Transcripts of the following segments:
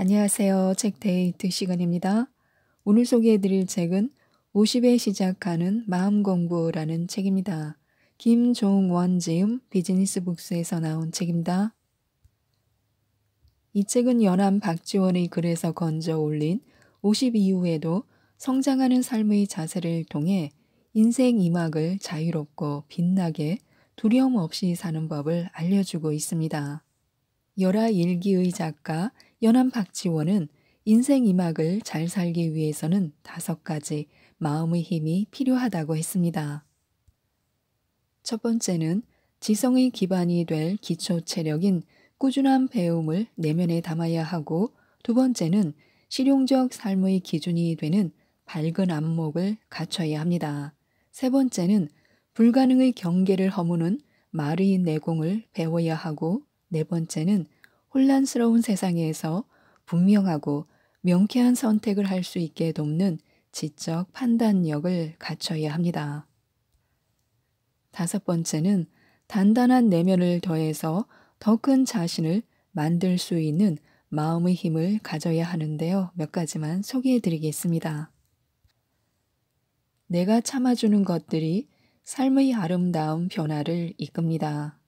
안녕하세요. 책 데이트 시간입니다. 오늘 소개해드릴 책은 50에 시작하는 마음공부라는 책입니다. 김종원 지음 비즈니스 북스에서 나온 책입니다. 이 책은 연암 박지원의 글에서 건져 올린 50 이후에도 성장하는 삶의 자세를 통해 인생 이막을 자유롭고 빛나게 두려움 없이 사는 법을 알려주고 있습니다. 열하 일기의 작가 연암 박지원은 인생 이막을 잘 살기 위해서는 다섯 가지 마음의 힘이 필요하다고 했습니다. 첫 번째는 지성의 기반이 될 기초 체력인 꾸준한 배움을 내면에 담아야 하고 두 번째는 실용적 삶의 기준이 되는 밝은 안목을 갖춰야 합니다. 세 번째는 불가능의 경계를 허무는 말의 내공을 배워야 하고 네 번째는 혼란스러운 세상에서 분명하고 명쾌한 선택을 할 수 있게 돕는 지적 판단력을 갖춰야 합니다. 다섯 번째는 단단한 내면을 더해서 더 큰 자신을 만들 수 있는 마음의 힘을 가져야 하는데요. 몇 가지만 소개해 드리겠습니다. 내가 참아주는 것들이 삶의 아름다운 변화를 이끕니다.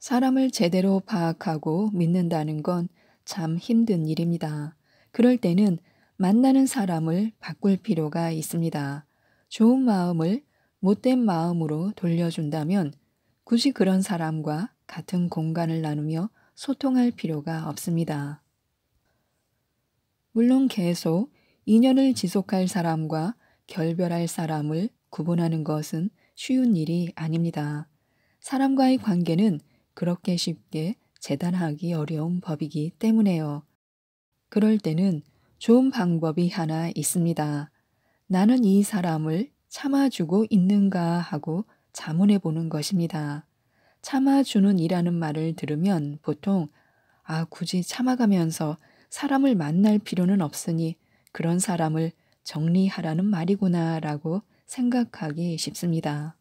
사람을 제대로 파악하고 믿는다는 건 참 힘든 일입니다. 그럴 때는 만나는 사람을 바꿀 필요가 있습니다. 좋은 마음을 못된 마음으로 돌려준다면 굳이 그런 사람과 같은 공간을 나누며 소통할 필요가 없습니다. 물론 계속 인연을 지속할 사람과 결별할 사람을 구분하는 것은 쉬운 일이 아닙니다. 사람과의 관계는 그렇게 쉽게 재단하기 어려운 법이기 때문에요. 그럴 때는 좋은 방법이 하나 있습니다. 나는 이 사람을 참아주고 있는가 하고 자문해 보는 것입니다. 참아주는 이라는 말을 들으면 보통 아, 굳이 참아가면서 사람을 만날 필요는 없으니 그런 사람을 정리하라는 말이구나 라고 생각하기 쉽습니다.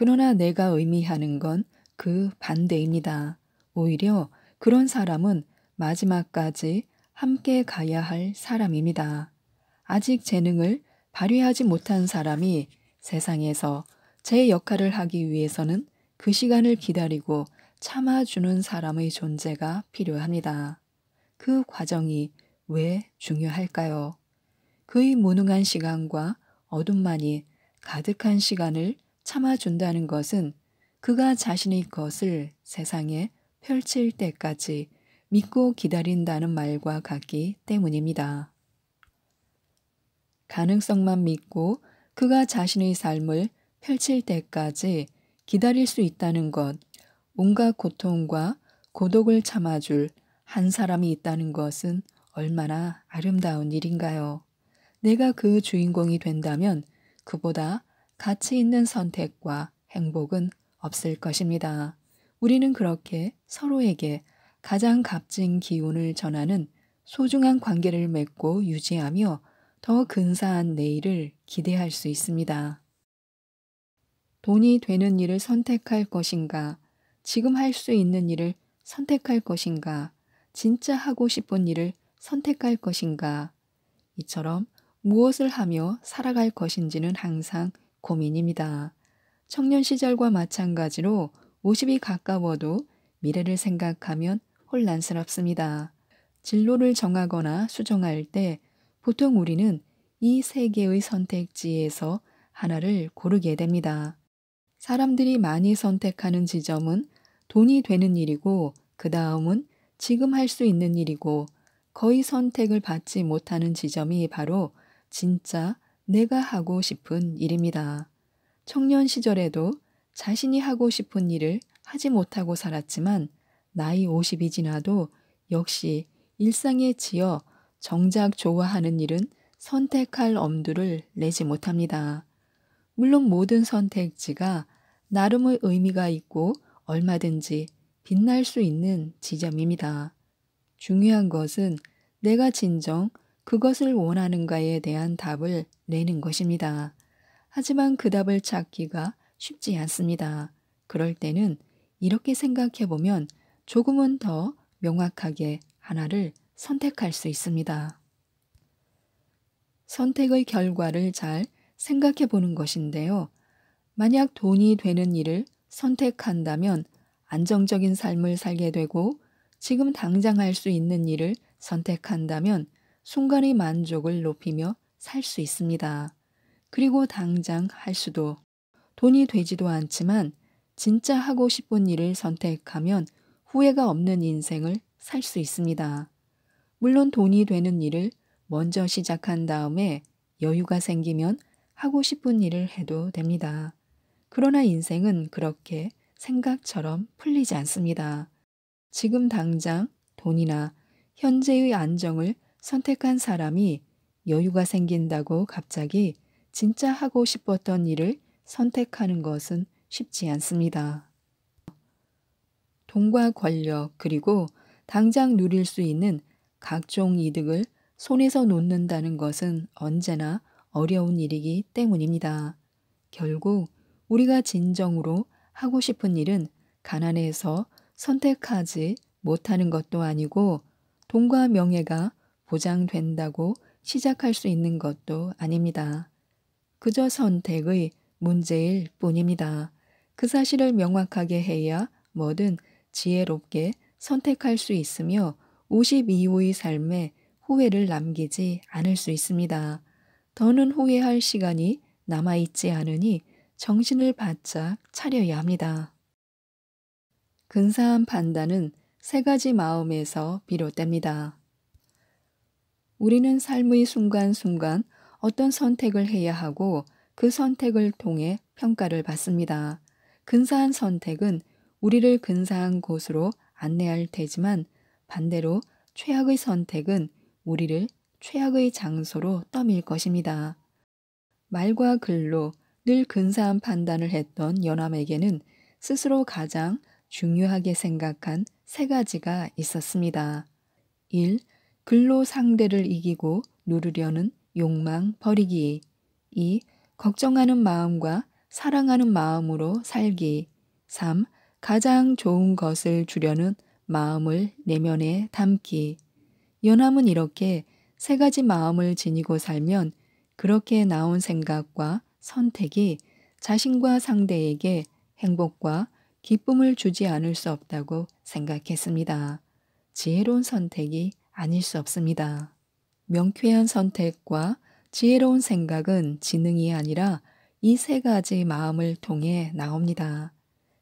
그러나 내가 의미하는 건 그 반대입니다. 오히려 그런 사람은 마지막까지 함께 가야 할 사람입니다. 아직 재능을 발휘하지 못한 사람이 세상에서 제 역할을 하기 위해서는 그 시간을 기다리고 참아주는 사람의 존재가 필요합니다. 그 과정이 왜 중요할까요? 그의 무능한 시간과 어둠만이 가득한 시간을 참아준다는 것은 그가 자신의 것을 세상에 펼칠 때까지 믿고 기다린다는 말과 같기 때문입니다. 가능성만 믿고 그가 자신의 삶을 펼칠 때까지 기다릴 수 있다는 것, 온갖 고통과 고독을 참아줄 한 사람이 있다는 것은 얼마나 아름다운 일인가요? 내가 그 주인공이 된다면 그보다 가치 있는 선택과 행복은 없을 것입니다. 우리는 그렇게 서로에게 가장 값진 기운을 전하는 소중한 관계를 맺고 유지하며 더 근사한 내일을 기대할 수 있습니다. 돈이 되는 일을 선택할 것인가, 지금 할 수 있는 일을 선택할 것인가, 진짜 하고 싶은 일을 선택할 것인가, 이처럼 무엇을 하며 살아갈 것인지는 항상 고민입니다. 청년 시절과 마찬가지로 50이 가까워도 미래를 생각하면 혼란스럽습니다. 진로를 정하거나 수정할 때 보통 우리는 이 세 개의 선택지에서 하나를 고르게 됩니다. 사람들이 많이 선택하는 지점은 돈이 되는 일이고 그 다음은 지금 할 수 있는 일이고 거의 선택을 받지 못하는 지점이 바로 진짜 내가 하고 싶은 일입니다. 청년 시절에도 자신이 하고 싶은 일을 하지 못하고 살았지만 나이 50이 지나도 역시 일상에 지어 정작 좋아하는 일은 선택할 엄두를 내지 못합니다. 물론 모든 선택지가 나름의 의미가 있고 얼마든지 빛날 수 있는 지점입니다. 중요한 것은 내가 진정 그것을 원하는가에 대한 답을 내는 것입니다. 하지만 그 답을 찾기가 쉽지 않습니다. 그럴 때는 이렇게 생각해 보면 조금은 더 명확하게 하나를 선택할 수 있습니다. 선택의 결과를 잘 생각해 보는 것인데요. 만약 돈이 되는 일을 선택한다면 안정적인 삶을 살게 되고 지금 당장 할 수 있는 일을 선택한다면 순간의 만족을 높이며 살 수 있습니다. 그리고 당장 할 수도 돈이 되지도 않지만 진짜 하고 싶은 일을 선택하면 후회가 없는 인생을 살 수 있습니다. 물론 돈이 되는 일을 먼저 시작한 다음에 여유가 생기면 하고 싶은 일을 해도 됩니다. 그러나 인생은 그렇게 생각처럼 풀리지 않습니다. 지금 당장 돈이나 현재의 안정을 선택한 사람이 여유가 생긴다고 갑자기 진짜 하고 싶었던 일을 선택하는 것은 쉽지 않습니다. 돈과 권력 그리고 당장 누릴 수 있는 각종 이득을 손에서 놓는다는 것은 언제나 어려운 일이기 때문입니다. 결국 우리가 진정으로 하고 싶은 일은 가난해서 선택하지 못하는 것도 아니고 돈과 명예가 보장된다고 시작할 수 있는 것도 아닙니다. 그저 선택의 문제일 뿐입니다. 그 사실을 명확하게 해야 뭐든 지혜롭게 선택할 수 있으며 52호의 삶에 후회를 남기지 않을 수 있습니다. 더는 후회할 시간이 남아있지 않으니 정신을 바짝 차려야 합니다. 근사한 판단은 세 가지 마음에서 비롯됩니다. 우리는 삶의 순간순간 어떤 선택을 해야 하고 그 선택을 통해 평가를 받습니다. 근사한 선택은 우리를 근사한 곳으로 안내할 테지만 반대로 최악의 선택은 우리를 최악의 장소로 떠밀 것입니다. 말과 글로 늘 근사한 판단을 했던 연암에게는 스스로 가장 중요하게 생각한 세 가지가 있었습니다. 1. 근로 상대를 이기고 누르려는 욕망 버리기. 2. 걱정하는 마음과 사랑하는 마음으로 살기. 3. 가장 좋은 것을 주려는 마음을 내면에 담기. 연함은 이렇게 세 가지 마음을 지니고 살면 그렇게 나온 생각과 선택이 자신과 상대에게 행복과 기쁨을 주지 않을 수 없다고 생각했습니다. 지혜로운 선택이 아닐 수 없습니다. 명쾌한 선택과 지혜로운 생각은 지능이 아니라 이 세 가지 마음을 통해 나옵니다.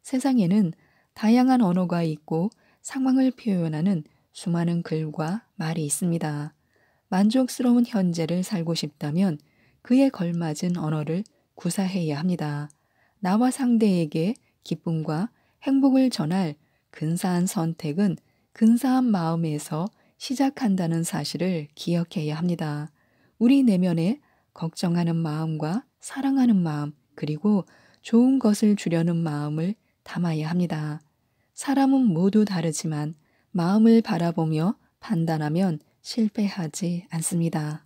세상에는 다양한 언어가 있고 상황을 표현하는 수많은 글과 말이 있습니다. 만족스러운 현재를 살고 싶다면 그에 걸맞은 언어를 구사해야 합니다. 나와 상대에게 기쁨과 행복을 전할 근사한 선택은 근사한 마음에서 시작한다는 사실을 기억해야 합니다. 우리 내면에 걱정하는 마음과 사랑하는 마음 그리고 좋은 것을 주려는 마음을 담아야 합니다. 사람은 모두 다르지만 마음을 바라보며 판단하면 실패하지 않습니다.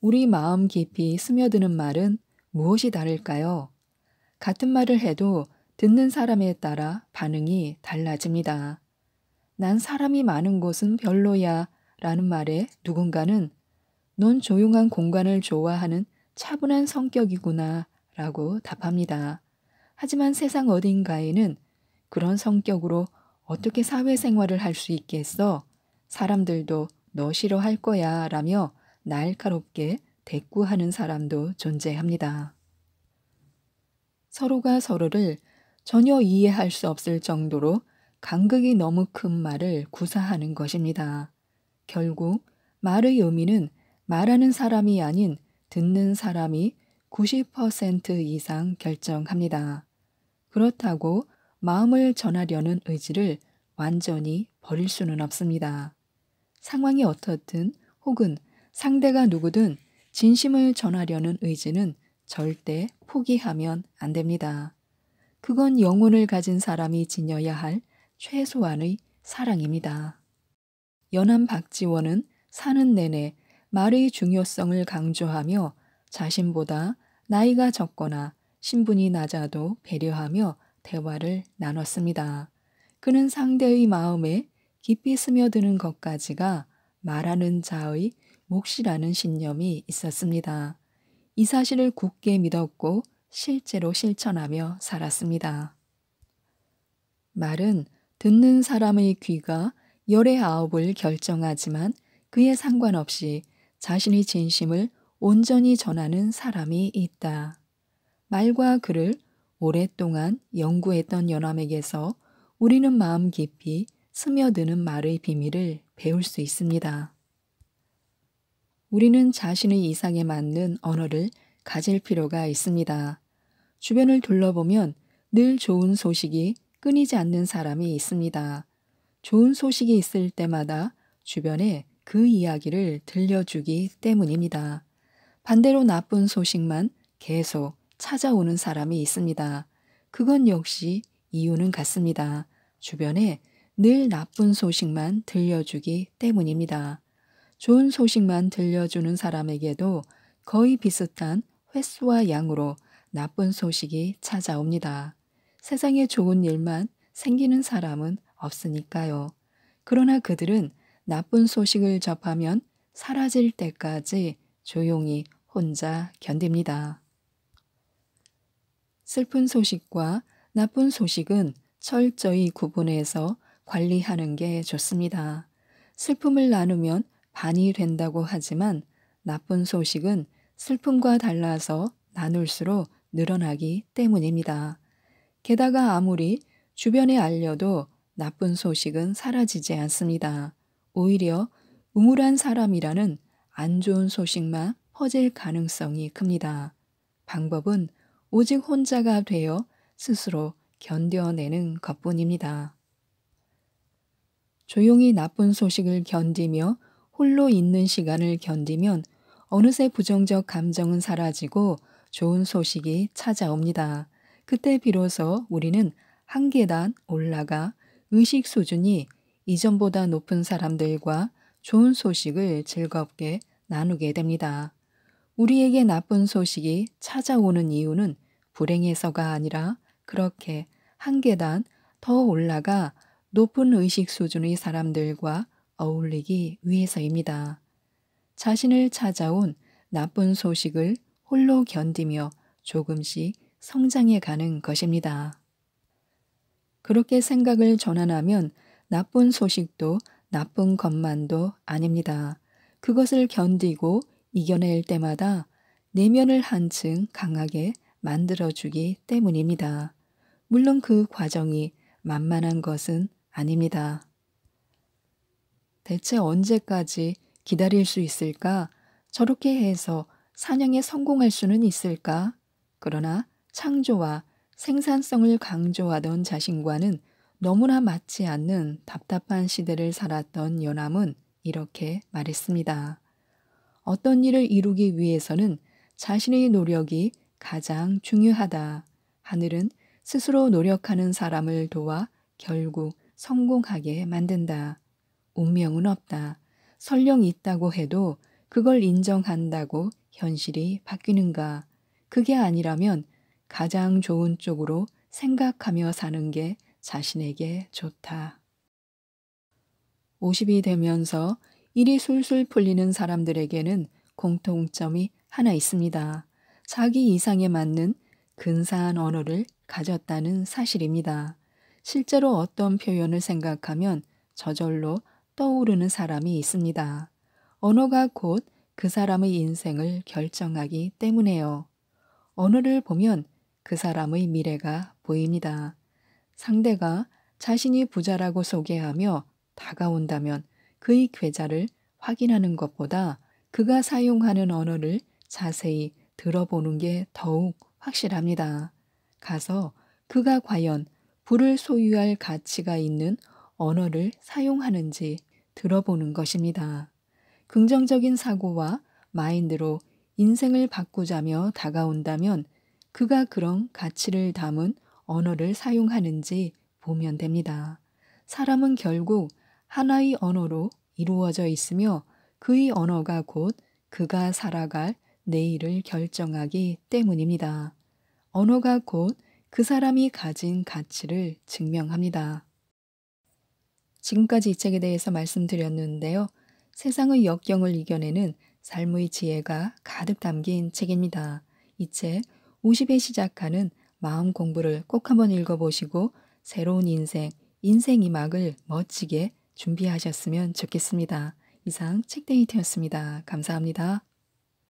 우리 마음 깊이 스며드는 말은 무엇이 다를까요? 같은 말을 해도 듣는 사람에 따라 반응이 달라집니다. 난 사람이 많은 곳은 별로야 라는 말에 누군가는 넌 조용한 공간을 좋아하는 차분한 성격이구나 라고 답합니다. 하지만 세상 어딘가에는 그런 성격으로 어떻게 사회생활을 할 수 있겠어? 사람들도 너 싫어할 거야 라며 날카롭게 대꾸하는 사람도 존재합니다. 서로가 서로를 전혀 이해할 수 없을 정도로 간극이 너무 큰 말을 구사하는 것입니다. 결국 말의 의미는 말하는 사람이 아닌 듣는 사람이 90% 이상 결정합니다. 그렇다고 마음을 전하려는 의지를 완전히 버릴 수는 없습니다. 상황이 어떻든 혹은 상대가 누구든 진심을 전하려는 의지는 절대 포기하면 안 됩니다. 그건 영혼을 가진 사람이 지녀야 할 최소한의 사랑입니다. 연암 박지원은 사는 내내 말의 중요성을 강조하며 자신보다 나이가 적거나 신분이 낮아도 배려하며 대화를 나눴습니다. 그는 상대의 마음에 깊이 스며드는 것까지가 말하는 자의 몫이라는 신념이 있었습니다. 이 사실을 굳게 믿었고 실제로 실천하며 살았습니다. 말은 듣는 사람의 귀가 열의 아홉을 결정하지만 그에 상관없이 자신의 진심을 온전히 전하는 사람이 있다. 말과 글을 오랫동안 연구했던 연암에게서 우리는 마음 깊이 스며드는 말의 비밀을 배울 수 있습니다. 우리는 자신의 이상에 맞는 언어를 가질 필요가 있습니다. 주변을 둘러보면 늘 좋은 소식이 끊이지 않는 사람이 있습니다. 좋은 소식이 있을 때마다 주변에 그 이야기를 들려주기 때문입니다. 반대로 나쁜 소식만 계속 찾아오는 사람이 있습니다. 그건 역시 이유는 같습니다. 주변에 늘 나쁜 소식만 들려주기 때문입니다. 좋은 소식만 들려주는 사람에게도 거의 비슷한 횟수와 양으로 나쁜 소식이 찾아옵니다. 세상에 좋은 일만 생기는 사람은 없으니까요. 그러나 그들은 나쁜 소식을 접하면 사라질 때까지 조용히 혼자 견딥니다. 슬픈 소식과 나쁜 소식은 철저히 구분해서 관리하는 게 좋습니다. 슬픔을 나누면 반이 된다고 하지만 나쁜 소식은 슬픔과 달라서 나눌수록 늘어나기 때문입니다. 게다가 아무리 주변에 알려도 나쁜 소식은 사라지지 않습니다. 오히려 우물한 사람이라는 안 좋은 소식만 퍼질 가능성이 큽니다. 방법은 오직 혼자가 되어 스스로 견뎌내는 것뿐입니다. 조용히 나쁜 소식을 견디며 홀로 있는 시간을 견디면 어느새 부정적 감정은 사라지고 좋은 소식이 찾아옵니다. 그때 비로소 우리는 한 계단 올라가 의식 수준이 이전보다 높은 사람들과 좋은 소식을 즐겁게 나누게 됩니다. 우리에게 나쁜 소식이 찾아오는 이유는 불행해서가 아니라 그렇게 한 계단 더 올라가 높은 의식 수준의 사람들과 어울리기 위해서입니다. 자신을 찾아온 나쁜 소식을 홀로 견디며 조금씩 성장해 가는 것입니다. 그렇게 생각을 전환하면 나쁜 소식도 나쁜 것만도 아닙니다. 그것을 견디고 이겨낼 때마다 내면을 한층 강하게 만들어주기 때문입니다. 물론 그 과정이 만만한 것은 아닙니다. 대체 언제까지 기다릴 수 있을까? 저렇게 해서 사냥에 성공할 수는 있을까? 그러나 창조와 생산성을 강조하던 자신과는 너무나 맞지 않는 답답한 시대를 살았던 연암은 이렇게 말했습니다. 어떤 일을 이루기 위해서는 자신의 노력이 가장 중요하다. 하늘은 스스로 노력하는 사람을 도와 결국 성공하게 만든다. 운명은 없다. 설령 있다고 해도 그걸 인정한다고 현실이 바뀌는가. 그게 아니라면 가장 좋은 쪽으로 생각하며 사는 게 자신에게 좋다. 50이 되면서 일이 술술 풀리는 사람들에게는 공통점이 하나 있습니다. 자기 이상에 맞는 근사한 언어를 가졌다는 사실입니다. 실제로 어떤 표현을 생각하면 저절로 떠오르는 사람이 있습니다. 언어가 곧 그 사람의 인생을 결정하기 때문에요. 언어를 보면 그 사람의 미래가 보입니다. 상대가 자신이 부자라고 소개하며 다가온다면 그의 계좌를 확인하는 것보다 그가 사용하는 언어를 자세히 들어보는 게 더욱 확실합니다. 가서 그가 과연 불을 소유할 가치가 있는 언어를 사용하는지 들어보는 것입니다. 긍정적인 사고와 마인드로 인생을 바꾸자며 다가온다면 그가 그런 가치를 담은 언어를 사용하는지 보면 됩니다. 사람은 결국 하나의 언어로 이루어져 있으며 그의 언어가 곧 그가 살아갈 내일을 결정하기 때문입니다. 언어가 곧 그 사람이 가진 가치를 증명합니다. 지금까지 이 책에 대해서 말씀드렸는데요. 세상의 역경을 이겨내는 삶의 지혜가 가득 담긴 책입니다. 이책 50에 시작하는 마음 공부를 꼭 한번 읽어보시고 새로운 인생, 인생이 막을 멋지게 준비하셨으면 좋겠습니다. 이상 책데이트였습니다. 감사합니다.